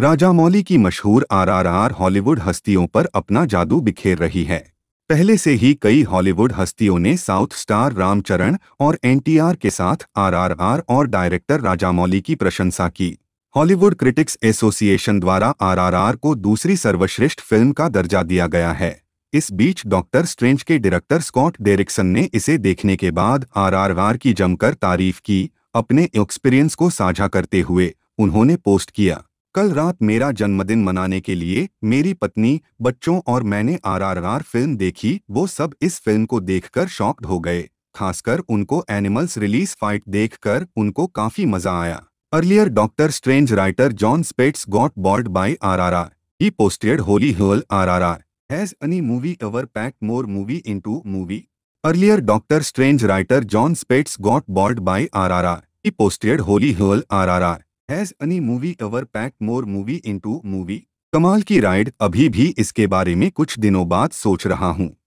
राजा मौली की मशहूर आरआरआर हॉलीवुड हस्तियों पर अपना जादू बिखेर रही है पहले से ही कई हॉलीवुड हस्तियों ने साउथ स्टार रामचरण और एनटीआर के साथ आरआरआर और डायरेक्टर राजामौली की प्रशंसा की हॉलीवुड क्रिटिक्स एसोसिएशन द्वारा आरआरआर को दूसरी सर्वश्रेष्ठ फिल्म का दर्जा दिया गया है इस बीच डॉक्टर स्ट्रेंज के डायरेक्टर स्कॉट डेरिक्सन ने इसे देखने के बाद आरआरआर की जमकर तारीफ की अपने एक्सपीरियंस को साझा करते हुए उन्होंने पोस्ट किया कल रात मेरा जन्मदिन मनाने के लिए मेरी पत्नी बच्चों और मैंने आरआरआर फिल्म देखी वो सब इस फिल्म को देखकर शॉक्ड हो गए खासकर उनको एनिमल्स रिलीज फाइट देखकर उनको काफी मजा आया earlier Doctor Strange writer Jon Spaihts got bored by RRR he posted holy hole RRR has any movie ever packed more movie into movie earlier Doctor Strange writer Jon Spaihts got bored by RRR he posted holy hole RRR has any movie ever packed more movie into movie कमाल की ride अभी भी इसके बारे में कुछ दिनों बाद सोच रहा हूँ